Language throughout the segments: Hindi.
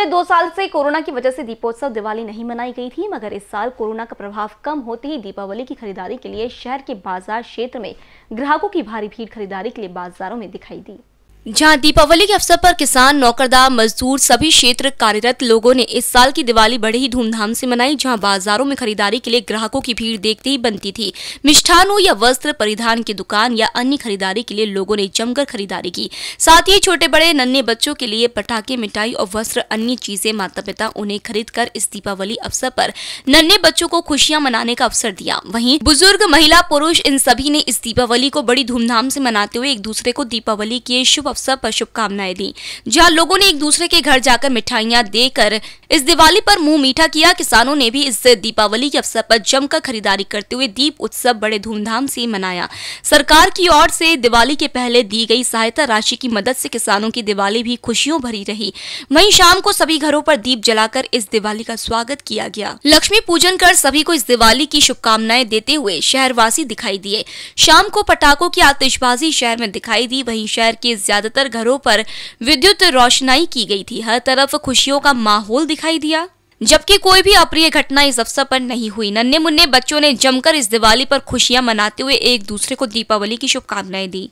पिछले दो साल से कोरोना की वजह से दीपोत्सव दिवाली नहीं मनाई गई थी मगर इस साल कोरोना का प्रभाव कम होते ही दीपावली की खरीदारी के लिए शहर के बाजार क्षेत्र में ग्राहकों की भारी भीड़ खरीदारी के लिए बाजारों में दिखाई दी जहां दीपावली के अवसर पर किसान नौकरदार मजदूर सभी क्षेत्र कार्यरत लोगों ने इस साल की दिवाली बड़े ही धूमधाम से मनाई जहां बाजारों में खरीदारी के लिए ग्राहकों की भीड़ देखते ही बनती थी मिष्ठानों या वस्त्र परिधान की दुकान या अन्य खरीदारी के लिए लोगों ने जमकर खरीदारी की साथ ही छोटे बड़े नन्हे बच्चों के लिए पटाखे मिठाई और वस्त्र अन्य चीजें माता पिता उन्हें खरीद कर इस दीपावली अवसर पर नन्हे बच्चों को खुशियाँ मनाने का अवसर दिया वही बुजुर्ग महिला पुरुष इन सभी ने इस दीपावली को बड़ी धूमधाम से मनाते हुए एक दूसरे को दीपावली के शुभ अवसर पर शुभकामनाएं दी जहां लोगों ने एक दूसरे के घर जाकर मिठाइयां देकर इस दिवाली पर मुंह मीठा किया किसानों ने भी इस दीपावली के अवसर पर जमकर खरीदारी करते हुए दीप उत्सव बड़े धूमधाम से मनाया सरकार की ओर से दिवाली के पहले दी गई सहायता राशि की मदद से किसानों की दिवाली भी खुशियों भरी रही वहीं शाम को सभी घरों पर दीप जलाकर इस दिवाली का स्वागत किया गया लक्ष्मी पूजन कर सभी को इस दिवाली की शुभकामनाएं देते हुए शहरवासी दिखाई दिए शाम को पटाखों की आतिशबाजी शहर में दिखाई दी वही शहर के ज्यादातर घरों पर विद्युत रोशनाई की गई थी हर तरफ खुशियों का माहौल दिखाई दिया जबकि कोई भी अप्रिय घटना इस अवसर पर नहीं हुई नन्हे मुन्ने बच्चों ने जमकर इस दिवाली पर खुशियां मनाते हुए एक दूसरे को दीपावली की शुभकामनाएं दी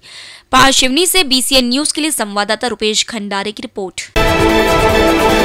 पारशिवनी से बीसीएन न्यूज के लिए संवाददाता रुपेश खंडारे की रिपोर्ट